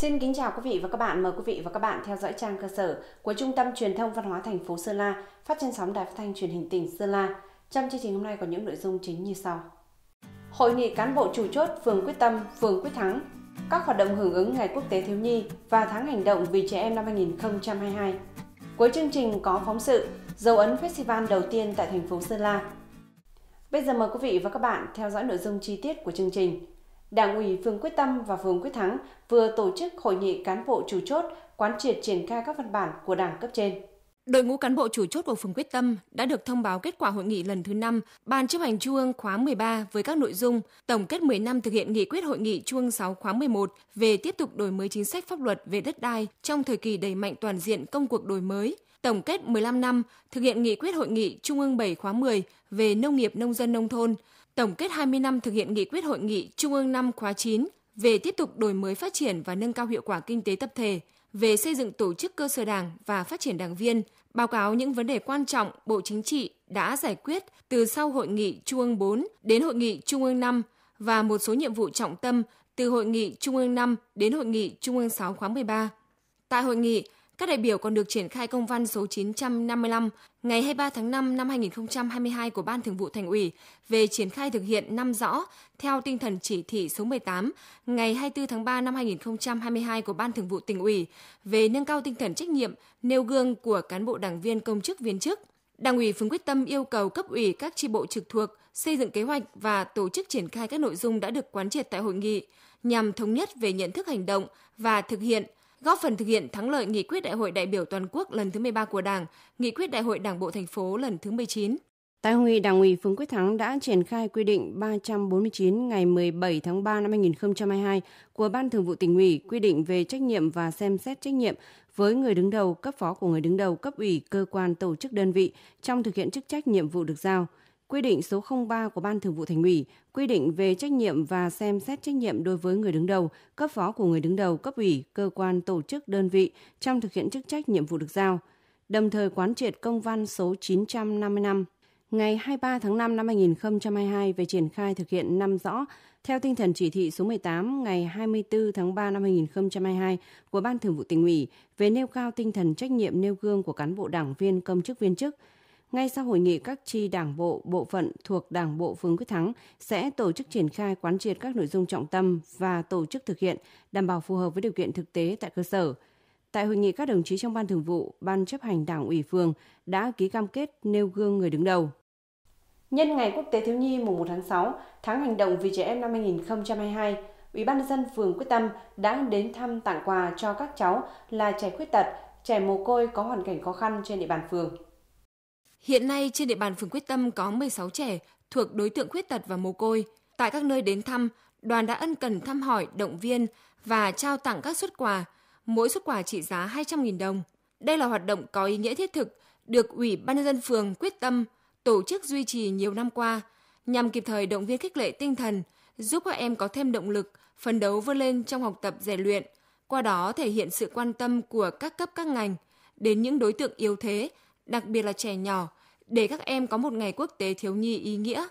Xin kính chào quý vị và các bạn. Mời quý vị và các bạn theo dõi trang cơ sở của Trung tâm Truyền thông Văn hóa thành phố Sơn La phát trên sóng Đài phát thanh truyền hình tỉnh Sơn La. Trong chương trình hôm nay có những nội dung chính như sau. Hội nghị cán bộ chủ chốt phường Quyết Tâm, phường Quyết Thắng, các hoạt động hưởng ứng Ngày Quốc tế Thiếu nhi và Tháng hành động vì trẻ em năm 2022. Cuối chương trình có phóng sự dấu ấn festival đầu tiên tại thành phố Sơn La. Bây giờ mời quý vị và các bạn theo dõi nội dung chi tiết của chương trình. Đảng ủy phường Quyết Tâm và phường Quyết Thắng vừa tổ chức hội nghị cán bộ chủ chốt quán triệt triển khai các văn bản của Đảng cấp trên. Đội ngũ cán bộ chủ chốt của phường Quyết Tâm đã được thông báo kết quả hội nghị lần thứ 5 Ban chấp hành Trung ương khóa 13 với các nội dung tổng kết 10 năm thực hiện nghị quyết hội nghị Trung ương 6 khóa 11 về tiếp tục đổi mới chính sách pháp luật về đất đai trong thời kỳ đẩy mạnh toàn diện công cuộc đổi mới, tổng kết 15 năm thực hiện nghị quyết hội nghị Trung ương 7 khóa 10 về nông nghiệp nông dân nông thôn, tổng kết 20 năm thực hiện nghị quyết hội nghị Trung ương 5 khóa 9 về tiếp tục đổi mới phát triển và nâng cao hiệu quả kinh tế tập thể, về xây dựng tổ chức cơ sở đảng và phát triển đảng viên, báo cáo những vấn đề quan trọng Bộ Chính trị đã giải quyết từ sau hội nghị Trung ương 4 đến hội nghị Trung ương 5 và một số nhiệm vụ trọng tâm từ hội nghị Trung ương 5 đến hội nghị Trung ương 6 khóa 13. Tại hội nghị, các đại biểu còn được triển khai công văn số 955 ngày 23 tháng 5 năm 2022 của Ban Thường vụ Thành ủy về triển khai thực hiện năm rõ theo tinh thần chỉ thị số 18 ngày 24 tháng 3 năm 2022 của Ban Thường vụ Tỉnh ủy về nâng cao tinh thần trách nhiệm, nêu gương của cán bộ đảng viên công chức viên chức. Đảng ủy phường quyết tâm yêu cầu cấp ủy các tri bộ trực thuộc xây dựng kế hoạch và tổ chức triển khai các nội dung đã được quán triệt tại hội nghị nhằm thống nhất về nhận thức hành động và thực hiện – góp phần thực hiện thắng lợi nghị quyết Đại hội đại biểu toàn quốc lần thứ 13 của Đảng, nghị quyết Đại hội Đảng bộ thành phố lần thứ 19. Tại hội nghị, Đảng ủy Phường Quyết Thắng đã triển khai quy định 349 ngày 17 tháng 3 năm 2022 của Ban Thường vụ tỉnh ủy quy định về trách nhiệm và xem xét trách nhiệm với người đứng đầu, cấp phó của người đứng đầu cấp ủy, cơ quan, tổ chức đơn vị trong thực hiện chức trách nhiệm vụ được giao – quy định số 03 của Ban Thường vụ Thành ủy quy định về trách nhiệm và xem xét trách nhiệm đối với người đứng đầu, cấp phó của người đứng đầu, cấp ủy, cơ quan, tổ chức, đơn vị trong thực hiện chức trách nhiệm vụ được giao, đồng thời quán triệt công văn số 955 ngày 23 tháng 5 năm 2022 về triển khai thực hiện năm rõ theo tinh thần chỉ thị số 18 ngày 24 tháng 3 năm 2022 của Ban Thường vụ Tỉnh ủy về nêu cao tinh thần trách nhiệm nêu gương của cán bộ đảng viên công chức viên chức ngay sau hội nghị các chi đảng bộ, bộ phận thuộc Đảng bộ phường Quyết Thắng sẽ tổ chức triển khai quán triệt các nội dung trọng tâm và tổ chức thực hiện, đảm bảo phù hợp với điều kiện thực tế tại cơ sở. Tại hội nghị các đồng chí trong ban thường vụ, ban chấp hành Đảng ủy phường đã ký cam kết nêu gương người đứng đầu. Nhân ngày Quốc tế thiếu nhi mùng 1 tháng 6, tháng hành động vì trẻ em năm 2022, Ủy ban dân phường quyết tâm đã đến thăm tặng quà cho các cháu là trẻ khuyết tật, trẻ mồ côi có hoàn cảnh khó khăn trên địa bàn phường. Hiện nay trên địa bàn phường Quyết Tâm có 16 trẻ thuộc đối tượng khuyết tật và mồ côi. Tại các nơi đến thăm, đoàn đã ân cần thăm hỏi, động viên và trao tặng các xuất quà, mỗi xuất quà trị giá 200.000 đồng. Đây là hoạt động có ý nghĩa thiết thực được Ủy ban nhân dân phường Quyết Tâm tổ chức duy trì nhiều năm qua nhằm kịp thời động viên khích lệ tinh thần, giúp các em có thêm động lực, phấn đấu vươn lên trong học tập rèn luyện, qua đó thể hiện sự quan tâm của các cấp các ngành đến những đối tượng yếu thế đặc biệt là trẻ nhỏ, để các em có một ngày quốc tế thiếu nhi ý nghĩa.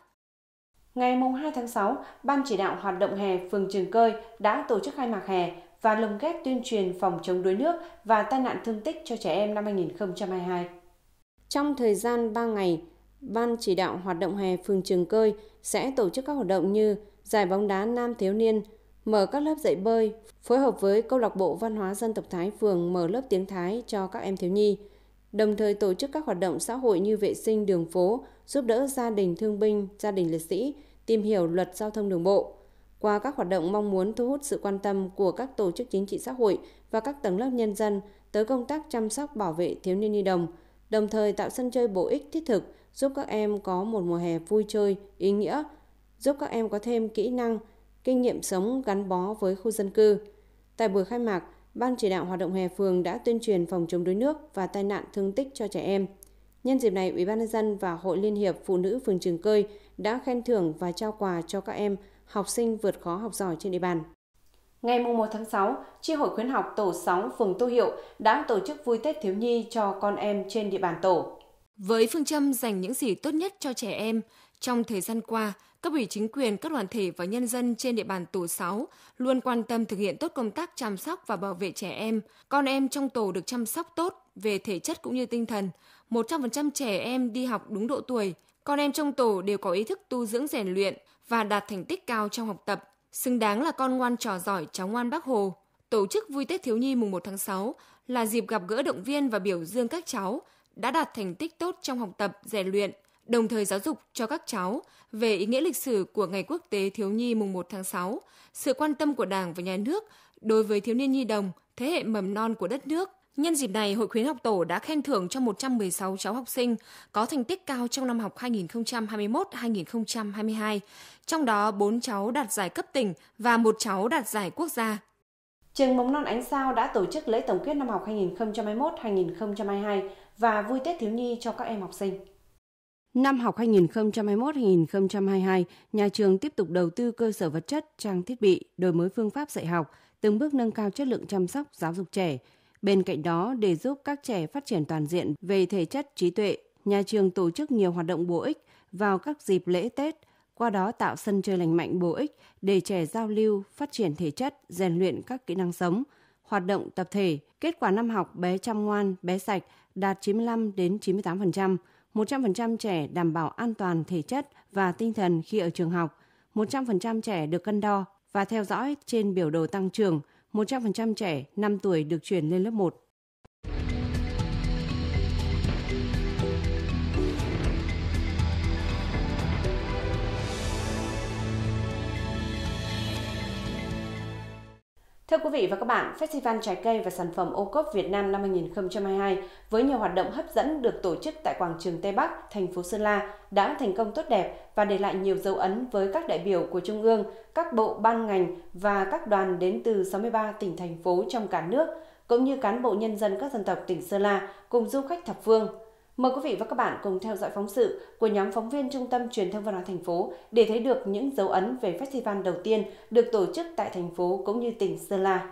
Ngày 2 tháng 6, Ban chỉ đạo hoạt động hè phường Trường Cơi đã tổ chức khai mạc hè và lồng ghép tuyên truyền phòng chống đuối nước và tai nạn thương tích cho trẻ em năm 2022. Trong thời gian 3 ngày, Ban chỉ đạo hoạt động hè phường Trường Cơi sẽ tổ chức các hoạt động như giải bóng đá nam thiếu niên, mở các lớp dạy bơi, phối hợp với câu lạc bộ văn hóa dân tộc Thái phường mở lớp tiếng Thái cho các em thiếu nhi, đồng thời tổ chức các hoạt động xã hội như vệ sinh đường phố, giúp đỡ gia đình thương binh, gia đình liệt sĩ, tìm hiểu luật giao thông đường bộ. Qua các hoạt động mong muốn thu hút sự quan tâm của các tổ chức chính trị xã hội và các tầng lớp nhân dân tới công tác chăm sóc bảo vệ thiếu niên nhi đồng, đồng thời tạo sân chơi bổ ích thiết thực giúp các em có một mùa hè vui chơi, ý nghĩa, giúp các em có thêm kỹ năng, kinh nghiệm sống gắn bó với khu dân cư. Tại buổi khai mạc, Ban chỉ đạo hoạt động hè phường đã tuyên truyền phòng chống đuối nước và tai nạn thương tích cho trẻ em. Nhân dịp này, Ủy ban nhân dân và Hội Liên hiệp Phụ nữ phường Trường Cơi đã khen thưởng và trao quà cho các em học sinh vượt khó học giỏi trên địa bàn. Ngày 1 tháng 6, Chi hội khuyến học tổ 6 phường Tô Hiệu đã tổ chức vui Tết thiếu nhi cho con em trên địa bàn tổ. Với phương châm dành những gì tốt nhất cho trẻ em, trong thời gian qua, cấp ủy chính quyền, các đoàn thể và nhân dân trên địa bàn tổ 6 luôn quan tâm thực hiện tốt công tác chăm sóc và bảo vệ trẻ em. Con em trong tổ được chăm sóc tốt về thể chất cũng như tinh thần. 100% trẻ em đi học đúng độ tuổi. Con em trong tổ đều có ý thức tu dưỡng rèn luyện và đạt thành tích cao trong học tập. Xứng đáng là con ngoan trò giỏi, cháu ngoan bác Hồ. Tổ chức vui Tết Thiếu Nhi mùng 1 tháng 6 là dịp gặp gỡ động viên và biểu dương các cháu đã đạt thành tích tốt trong học tập, rèn luyện – đồng thời giáo dục cho các cháu về ý nghĩa lịch sử của Ngày Quốc tế Thiếu nhi mùng 1 tháng 6, sự quan tâm của Đảng và Nhà nước đối với thiếu niên nhi đồng, thế hệ mầm non của đất nước. Nhân dịp này, Hội khuyến học tổ đã khen thưởng cho 116 cháu học sinh có thành tích cao trong năm học 2021-2022, trong đó 4 cháu đạt giải cấp tỉnh và một cháu đạt giải quốc gia. Trường Mầm non Ánh Sao đã tổ chức lễ tổng kết năm học 2021-2022 và vui Tết thiếu nhi cho các em học sinh. Năm học 2021-2022, nhà trường tiếp tục đầu tư cơ sở vật chất, trang thiết bị, đổi mới phương pháp dạy học, từng bước nâng cao chất lượng chăm sóc giáo dục trẻ. Bên cạnh đó, để giúp các trẻ phát triển toàn diện về thể chất, trí tuệ, nhà trường tổ chức nhiều hoạt động bổ ích vào các dịp lễ Tết, qua đó tạo sân chơi lành mạnh bổ ích để trẻ giao lưu, phát triển thể chất, rèn luyện các kỹ năng sống, hoạt động tập thể. Kết quả năm học bé chăm ngoan, bé sạch đạt 95 đến 98%, 100% trẻ đảm bảo an toàn thể chất và tinh thần khi ở trường học, 100% trẻ được cân đo và theo dõi trên biểu đồ tăng trưởng, 100% trẻ 5 tuổi được chuyển lên lớp 1. Thưa quý vị và các bạn, Festival Trái Cây và Sản phẩm ô cốp Việt Nam năm 2022 với nhiều hoạt động hấp dẫn được tổ chức tại quảng trường Tây Bắc, thành phố Sơn La đã thành công tốt đẹp và để lại nhiều dấu ấn với các đại biểu của Trung ương, các bộ ban ngành và các đoàn đến từ 63 tỉnh thành phố trong cả nước, cũng như cán bộ nhân dân các dân tộc tỉnh Sơn La cùng du khách thập phương. Mời quý vị và các bạn cùng theo dõi phóng sự của nhóm phóng viên Trung tâm Truyền thông Văn hóa thành phố để thấy được những dấu ấn về festival đầu tiên được tổ chức tại thành phố cũng như tỉnh Sơn La.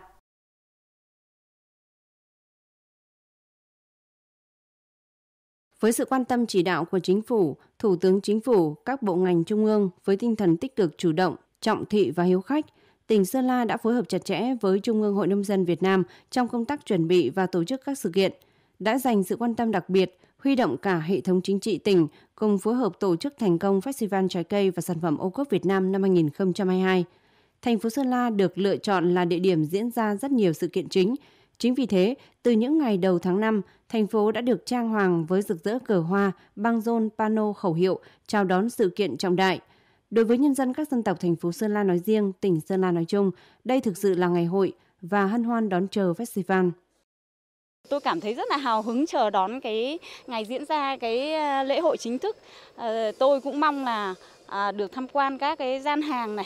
Với sự quan tâm chỉ đạo của chính phủ, Thủ tướng Chính phủ, các bộ ngành trung ương với tinh thần tích cực chủ động, trọng thị và hiếu khách, tỉnh Sơn La đã phối hợp chặt chẽ với Trung ương Hội Nông dân Việt Nam trong công tác chuẩn bị và tổ chức các sự kiện, đã dành sự quan tâm đặc biệt – huy động cả hệ thống chính trị tỉnh cùng phối hợp tổ chức thành công Festival Trái Cây và Sản phẩm ô cốp Việt Nam năm 2022. Thành phố Sơn La được lựa chọn là địa điểm diễn ra rất nhiều sự kiện chính. Chính vì thế, từ những ngày đầu tháng 5, thành phố đã được trang hoàng với rực rỡ cờ hoa, băng rôn, pano khẩu hiệu chào đón sự kiện trọng đại. Đối với nhân dân các dân tộc thành phố Sơn La nói riêng, tỉnh Sơn La nói chung, đây thực sự là ngày hội và hân hoan đón chờ festival. Tôi cảm thấy rất là hào hứng chờ đón cái ngày diễn ra cái ờ, lễ hội chính thức. Ờ, tôi cũng mong là à, được tham quan các cái gian hàng này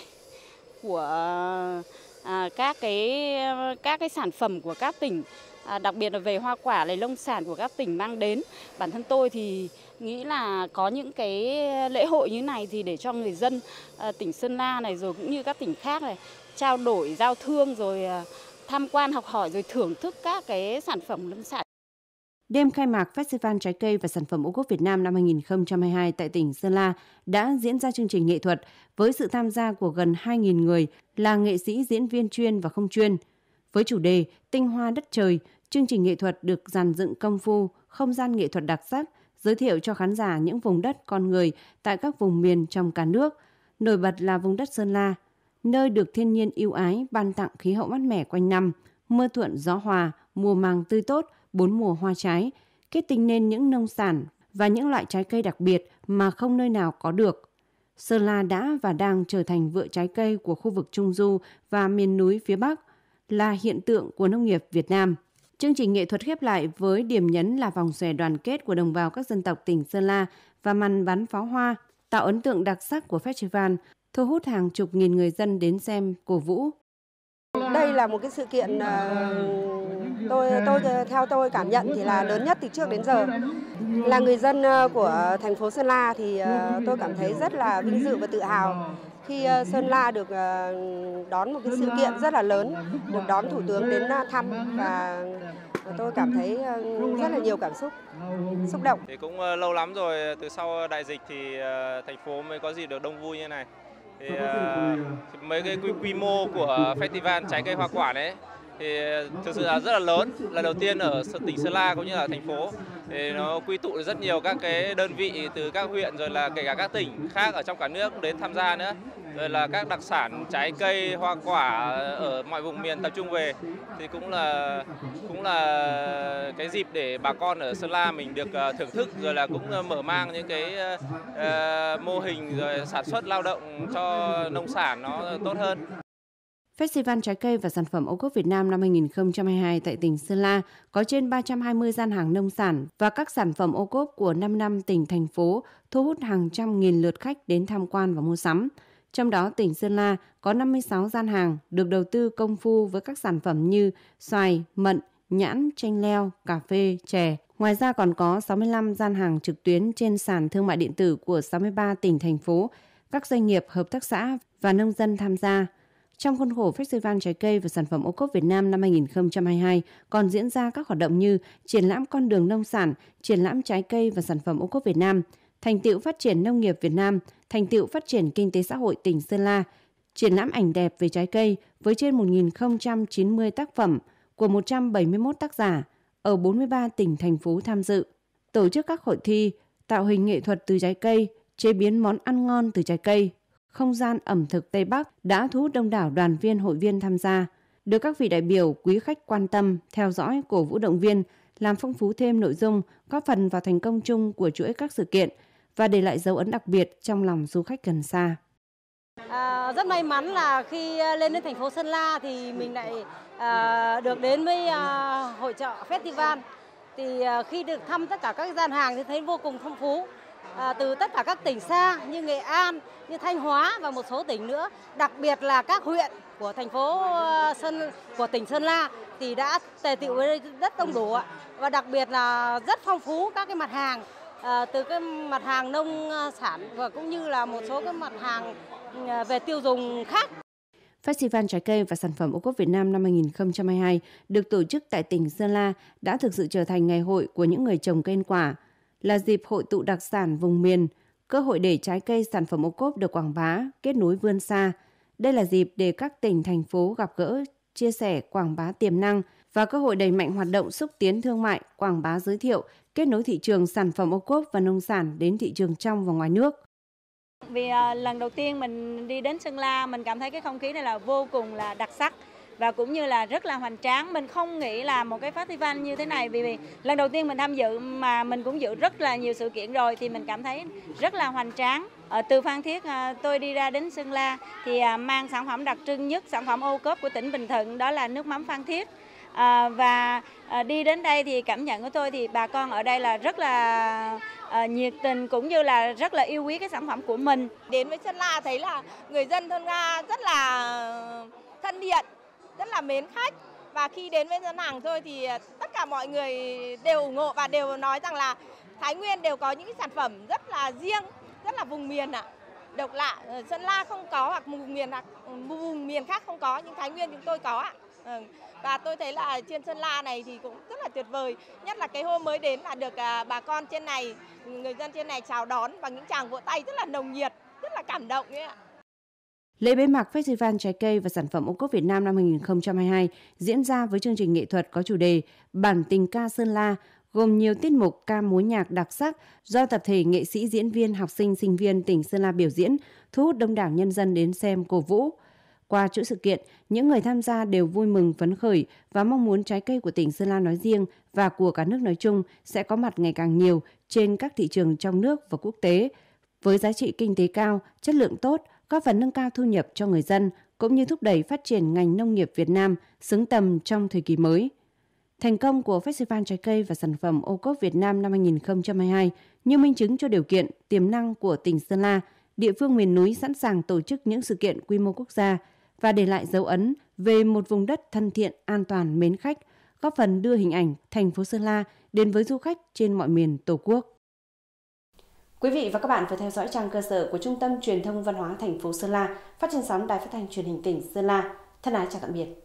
của à, các cái các cái sản phẩm của các tỉnh À, đặc biệt là về hoa quả này nông sản của các tỉnh mang đến bản thân tôi thì nghĩ là có những cái lễ hội như này thì để cho người dân à, tỉnh sơn la này rồi cũng như các tỉnh khác này trao đổi giao thương rồi à, tham quan học hỏi rồi thưởng thức các cái sản phẩm lâm sản. Đêm khai mạc Festival Trái cây và Sản phẩm ô cốp Việt Nam năm 2022 tại tỉnh Sơn La đã diễn ra chương trình nghệ thuật với sự tham gia của gần 2.000 người là nghệ sĩ, diễn viên chuyên và không chuyên. Với chủ đề Tinh hoa đất trời, chương trình nghệ thuật được dàn dựng công phu, không gian nghệ thuật đặc sắc, giới thiệu cho khán giả những vùng đất con người tại các vùng miền trong cả nước, nổi bật là vùng đất Sơn La, nơi được thiên nhiên yêu ái ban tặng khí hậu mát mẻ quanh năm, mưa thuận gió hòa, mùa màng tươi tốt, bốn mùa hoa trái, kết tinh nên những nông sản và những loại trái cây đặc biệt mà không nơi nào có được. Sơn La đã và đang trở thành vựa trái cây của khu vực Trung Du và miền núi phía Bắc, là hiện tượng của nông nghiệp Việt Nam. Chương trình nghệ thuật khép lại với điểm nhấn là vòng xòe đoàn kết của đồng bào các dân tộc tỉnh Sơn La và màn bắn pháo hoa, tạo ấn tượng đặc sắc của festival, thu hút hàng chục nghìn người dân đến xem cổ vũ. Đây là một cái sự kiện ờ, tôi tôi theo tôi cảm nhận thì là lớn nhất từ trước đến giờ. Là người dân ờ, của thành phố Sơn La thì ờ, tôi cảm thấy rất là vinh dự và tự hào khi Sơn La được đón một cái sự kiện rất là lớn, được đón thủ tướng đến thăm và tôi cảm thấy rất là nhiều cảm xúc, xúc động. Thì cũng lâu lắm rồi, từ sau đại dịch thì thành phố mới có gì được đông vui như này thì, uh, mấy cái quy, quy mô của festival trái cây hoa quả đấy thì ờ, thực sự là rất là lớn là đầu tiên ở tỉnh Sơn La cũng như là thành phố thì nó quy tụ rất nhiều các cái đơn vị từ các huyện rồi là kể cả các tỉnh khác ở trong cả nước đến tham gia nữa rồi là các đặc sản trái cây hoa quả ở mọi vùng miền tập trung về thì cũng là cũng là cái dịp để bà con ở Sơn La mình được ờ, thưởng thức rồi là cũng ờ, mở mang những cái uh, mô hình rồi sản xuất lao động cho nông sản nó tốt hơn Festival trái cây và sản phẩm ô cốp Việt Nam năm 2022 tại tỉnh Sơn La có trên 320 gian hàng nông sản và các sản phẩm ô cốp của 5 năm tỉnh, thành phố thu hút hàng trăm nghìn lượt khách đến tham quan và mua sắm. Trong đó, tỉnh Sơn La có 56 gian hàng được đầu tư công phu với các sản phẩm như xoài, mận, nhãn, chanh leo, cà phê, chè. Ngoài ra còn có 65 gian hàng trực tuyến trên sàn thương mại điện tử của 63 tỉnh, thành phố, các doanh nghiệp, hợp tác xã và nông dân tham gia – trong khuôn khổ Festival Trái Cây và Sản phẩm ô cốp Việt Nam năm 2022 còn diễn ra các hoạt động như triển lãm con đường nông sản, triển lãm trái cây và sản phẩm ô cốp Việt Nam, thành tựu phát triển nông nghiệp Việt Nam, thành tựu phát triển kinh tế xã hội tỉnh Sơn La, triển lãm ảnh đẹp về trái cây với trên 1.090 tác phẩm của 171 tác giả ở 43 tỉnh, thành phố tham dự, tổ chức các hội thi, tạo hình nghệ thuật từ trái cây, chế biến món ăn ngon từ trái cây, không gian ẩm thực Tây Bắc đã thu hút đông đảo đoàn viên hội viên tham gia, được các vị đại biểu quý khách quan tâm, theo dõi, cổ vũ động viên, làm phong phú thêm nội dung, góp phần vào thành công chung của chuỗi các sự kiện và để lại dấu ấn đặc biệt trong lòng du khách gần xa. À, rất may mắn là khi à, lên đến thành phố Sơn La thì mình lại à, được đến với à, hội trợ festival. Thì à, khi được thăm tất cả các gian hàng thì thấy vô cùng phong phú à, từ tất cả các tỉnh xa như Nghệ An, như Thanh Hóa và một số tỉnh nữa, đặc biệt là các huyện của thành phố ờ, Sơn của tỉnh Sơn La thì đã tề tựu ở đây rất đông đủ ạ. Và đặc biệt là rất phong phú các cái mặt hàng à, từ cái mặt hàng nông ờ, sản và cũng như là một số các mặt hàng về tiêu dùng khác. Festival trái cây và sản phẩm ô cốp Việt Nam năm 2022 được tổ chức tại tỉnh Sơn La đã thực sự trở thành ngày hội của những người trồng cây ăn quả – là dịp hội tụ đặc sản vùng miền, cơ hội để trái cây sản phẩm ô cốp được quảng bá, kết nối vươn xa. Đây là dịp để các tỉnh, thành phố gặp gỡ, chia sẻ, quảng bá tiềm năng và cơ hội đẩy mạnh hoạt động xúc tiến thương mại, quảng bá giới thiệu, kết nối thị trường sản phẩm ô cốp và nông sản đến thị trường trong và ngoài nước. Vì à, lần đầu tiên mình đi đến Sơn La, mình cảm thấy cái không khí này là vô cùng là đặc sắc và cũng như là rất là hoành tráng mình không nghĩ là một cái festival như thế này vì, vì lần đầu tiên mình tham dự mà mình cũng dự rất là nhiều sự kiện rồi thì mình cảm thấy rất là hoành tráng ở ờ, từ Phan Thiết ờ, tôi đi ra đến Sơn La thì ờ, mang sản phẩm đặc trưng nhất sản phẩm ô cốp của tỉnh Bình Thuận đó là nước mắm Phan Thiết à, và à, đi đến đây thì cảm nhận của tôi thì bà con ở đây là rất là à, nhiệt tình cũng như là rất là yêu quý cái sản phẩm của mình đến với Sơn La thấy là người dân thôn ga rất là thân thiện rất là mến khách và khi đến với dân hàng thôi thì à, tất cả mọi người đều ủng hộ và đều nói rằng là Thái Nguyên đều có những sản phẩm rất là riêng, rất là vùng miền ạ. À. Độc lạ, ờ, Sơn La không có hoặc vùng miền hoặc vùng miền khác không có nhưng Thái Nguyên chúng tôi có ạ. Ừ, và tôi thấy là trên Sơn La này thì cũng rất là tuyệt vời, nhất là cái hôm mới đến là được à, bà con trên này, người dân trên này chào đón bằng những tràng vỗ tay rất là nồng nhiệt, rất là cảm động ấy ạ. Lễ bế mạc Festival Trái Cây và Sản phẩm ô cốp Việt Nam năm 2022 diễn ra với chương trình nghệ thuật có chủ đề Bản tình ca Sơn La, gồm nhiều tiết mục ca múa nhạc đặc sắc do tập thể nghệ sĩ diễn viên học sinh sinh viên tỉnh Sơn La biểu diễn, thu hút đông đảo nhân dân đến xem cổ vũ. Qua chuỗi sự kiện, những người tham gia đều vui mừng phấn khởi và mong muốn trái cây của tỉnh Sơn La nói riêng và của cả nước nói chung sẽ có mặt ngày càng nhiều trên các thị trường trong nước và quốc tế với giá trị kinh tế cao, chất lượng tốt, góp phần nâng cao thu nhập cho người dân cũng như thúc đẩy phát triển ngành nông nghiệp Việt Nam xứng tầm trong thời kỳ mới. Thành công của Festival Trái Cây và Sản phẩm ô cốp Việt Nam năm 2022 như minh chứng cho điều kiện, tiềm năng của tỉnh Sơn La, địa phương miền núi sẵn sàng tổ chức những sự kiện quy mô quốc gia và để lại dấu ấn về một vùng đất thân thiện, an toàn, mến khách, góp phần đưa hình ảnh thành phố Sơn La đến với du khách trên mọi miền Tổ quốc. Quý vị và các bạn vừa theo dõi trang cơ sở của Trung tâm Truyền thông Văn hóa thành phố Sơn La, phát trên sóng Đài Phát thanh Truyền hình tỉnh Sơn La. Thân ái chào tạm biệt.